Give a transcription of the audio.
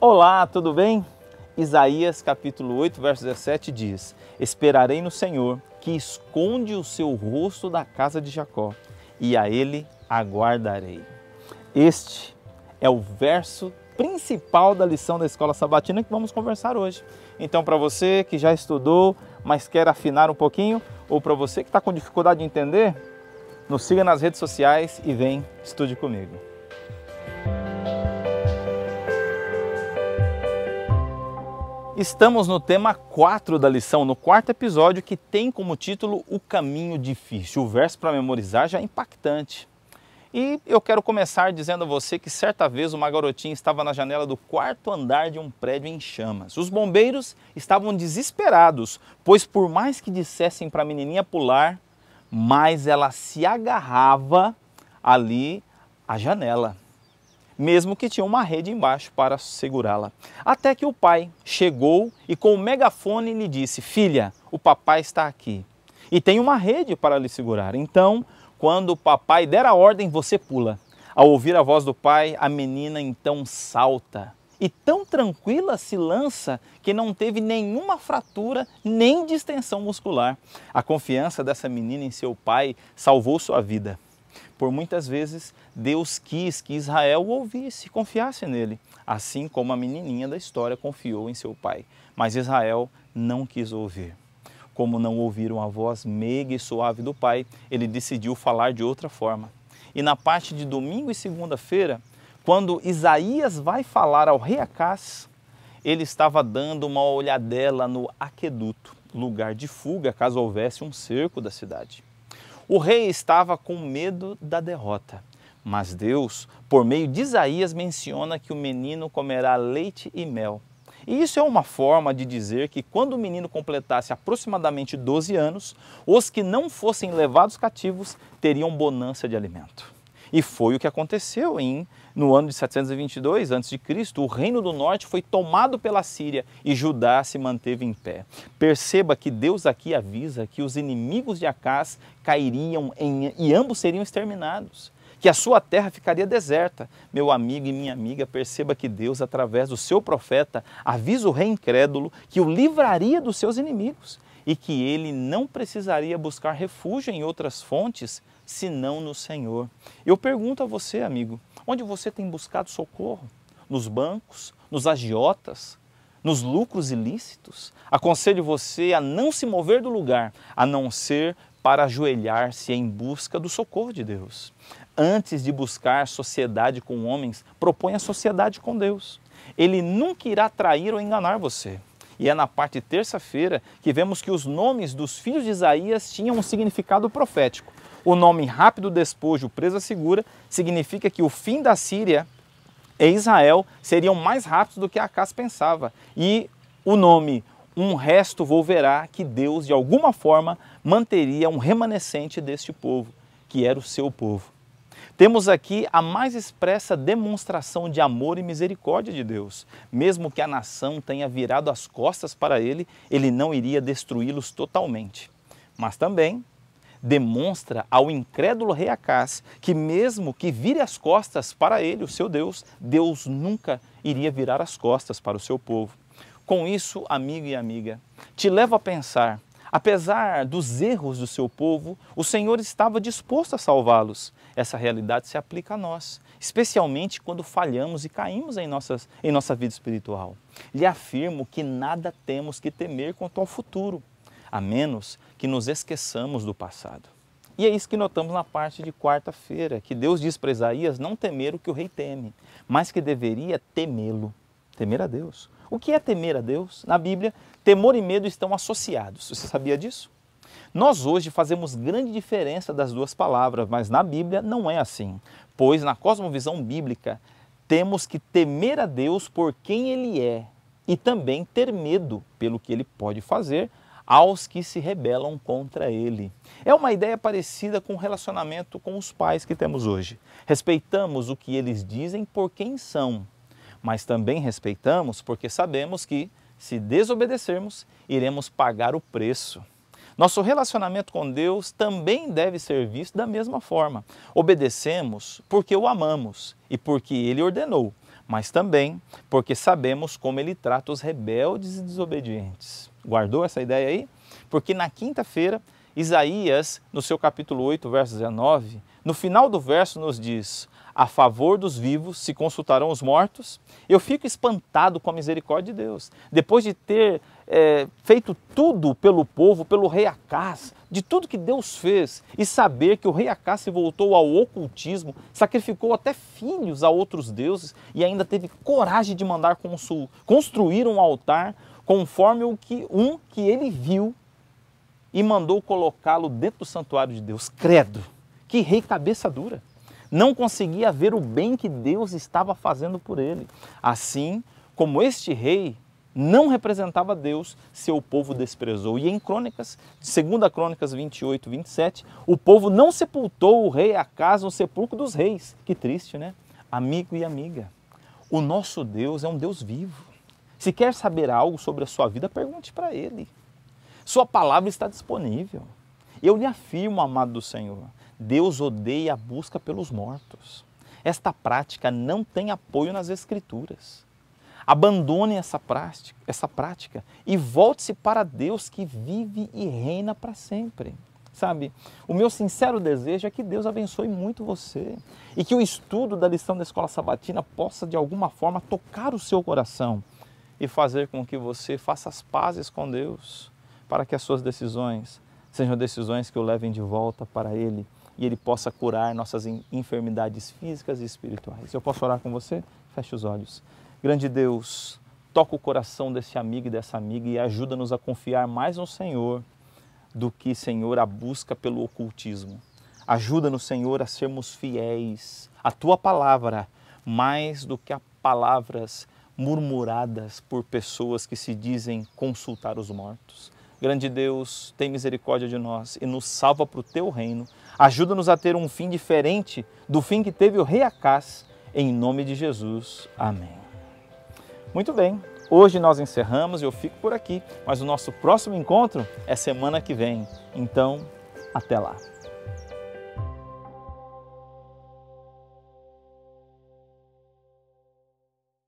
Olá, tudo bem? Isaías capítulo 8, verso 17 diz: Esperarei no Senhor, que esconde o seu rosto da casa de Jacó, e a ele aguardarei. Este é o verso principal da lição da escola sabatina que vamos conversar hoje. Então, para você que já estudou, mas quer afinar um pouquinho, ou para você que está com dificuldade de entender, nos siga nas redes sociais e vem estude comigo. Estamos no tema 4 da lição, no quarto episódio, que tem como título O Caminho Difícil. O verso para memorizar já é impactante. E eu quero começar dizendo a você que certa vez uma garotinha estava na janela do quarto andar de um prédio em chamas. Os bombeiros estavam desesperados, pois por mais que dissessem para a menininha pular, mais ela se agarrava ali à janela mesmo que tinha uma rede embaixo para segurá-la. Até que o pai chegou e com o megafone lhe disse: Filha, o papai está aqui e tem uma rede para lhe segurar. Então, quando o papai der a ordem, você pula. Ao ouvir a voz do pai, a menina então salta e tão tranquila se lança que não teve nenhuma fratura nem distensão muscular. A confiança dessa menina em seu pai salvou sua vida. Por muitas vezes, Deus quis que Israel ouvisse, confiasse nele, assim como a menininha da história confiou em seu pai. Mas Israel não quis ouvir. Como não ouviram a voz meiga e suave do pai, ele decidiu falar de outra forma. E na parte de domingo e segunda-feira, quando Isaías vai falar ao rei Acás, ele estava dando uma olhadela no aqueduto, lugar de fuga caso houvesse um cerco da cidade. O rei estava com medo da derrota, mas Deus, por meio de Isaías, menciona que o menino comerá leite e mel. E isso é uma forma de dizer que quando o menino completasse aproximadamente 12 anos, os que não fossem levados cativos teriam bonança de alimento. E foi o que aconteceu em no ano de 722 a.C. O reino do norte foi tomado pela Síria e Judá se manteve em pé. Perceba que Deus aqui avisa que os inimigos de Acás cairiam em, e ambos seriam exterminados que a sua terra ficaria deserta. Meu amigo e minha amiga, perceba que Deus, através do seu profeta, avisa o rei incrédulo que o livraria dos seus inimigos e que ele não precisaria buscar refúgio em outras fontes senão no Senhor. Eu pergunto a você, amigo, onde você tem buscado socorro? Nos bancos, nos agiotas, nos lucros ilícitos? Aconselho você a não se mover do lugar, a não ser para ajoelhar-se em busca do socorro de Deus. Antes de buscar sociedade com homens, propõe a sociedade com Deus. Ele nunca irá trair ou enganar você. E é na parte terça-feira que vemos que os nomes dos filhos de Isaías tinham um significado profético. O nome rápido despojo, presa segura, significa que o fim da Síria e Israel seriam mais rápidos do que Acas pensava. E o nome um resto volverá que Deus de alguma forma manteria um remanescente deste povo, que era o seu povo. Temos aqui a mais expressa demonstração de amor e misericórdia de Deus. Mesmo que a nação tenha virado as costas para ele, ele não iria destruí-los totalmente. Mas também demonstra ao incrédulo Reacás que, mesmo que vire as costas para ele, o seu Deus, Deus nunca iria virar as costas para o seu povo. Com isso, amigo e amiga, te levo a pensar Apesar dos erros do seu povo, o Senhor estava disposto a salvá-los. Essa realidade se aplica a nós, especialmente quando falhamos e caímos em, nossas, em nossa vida espiritual. Lhe afirmo que nada temos que temer quanto ao futuro, a menos que nos esqueçamos do passado. E é isso que notamos na parte de quarta-feira, que Deus diz para Isaías não temer o que o rei teme, mas que deveria temê-lo, temer a Deus o que é temer a Deus? Na Bíblia, temor e medo estão associados. Você sabia disso? Nós hoje fazemos grande diferença das duas palavras, mas na Bíblia não é assim, pois na cosmovisão bíblica temos que temer a Deus por quem Ele é e também ter medo pelo que Ele pode fazer aos que se rebelam contra Ele. É uma ideia parecida com o relacionamento com os pais que temos hoje. Respeitamos o que eles dizem por quem são mas também respeitamos porque sabemos que, se desobedecermos, iremos pagar o preço. Nosso relacionamento com Deus também deve ser visto da mesma forma. Obedecemos porque o amamos e porque ele ordenou, mas também porque sabemos como ele trata os rebeldes e desobedientes. Guardou essa ideia aí? Porque na quinta-feira Isaías, no seu capítulo 8, verso 19, no final do verso nos diz: A favor dos vivos se consultarão os mortos. Eu fico espantado com a misericórdia de Deus. Depois de ter é, feito tudo pelo povo, pelo rei Acás, de tudo que Deus fez, e saber que o rei Acás se voltou ao ocultismo, sacrificou até filhos a outros deuses e ainda teve coragem de mandar construir um altar conforme o que um que ele viu e mandou colocá-lo dentro do santuário de Deus. Credo! Que rei cabeça dura! Não conseguia ver o bem que Deus estava fazendo por ele. Assim como este rei não representava Deus, seu povo desprezou. E em Crônicas, 2 Crônicas 28, 27, o povo não sepultou o rei casa o sepulcro dos reis. Que triste, né? Amigo e amiga, o nosso Deus é um Deus vivo. Se quer saber algo sobre a sua vida, pergunte para ele. Sua palavra está disponível. Eu lhe afirmo, amado do Senhor, Deus odeia a busca pelos mortos. Esta prática não tem apoio nas Escrituras. Abandone essa prática, essa prática e volte-se para Deus que vive e reina para sempre. Sabe, o meu sincero desejo é que Deus abençoe muito você e que o estudo da lição da escola sabatina possa de alguma forma tocar o seu coração e fazer com que você faça as pazes com Deus para que as suas decisões sejam decisões que o levem de volta para Ele e Ele possa curar nossas enfermidades físicas e espirituais. Eu posso orar com você? Feche os olhos. Grande Deus, toca o coração desse amigo e dessa amiga e ajuda-nos a confiar mais no Senhor do que, Senhor, a busca pelo ocultismo. Ajuda-nos, Senhor, a sermos fiéis à Tua palavra mais do que a palavras murmuradas por pessoas que se dizem consultar os mortos. Grande Deus, tem misericórdia de nós e nos salva para o teu reino. Ajuda-nos a ter um fim diferente do fim que teve o rei Acás, em nome de Jesus. Amém. Muito bem, hoje nós encerramos e eu fico por aqui, mas o nosso próximo encontro é semana que vem. Então, até lá.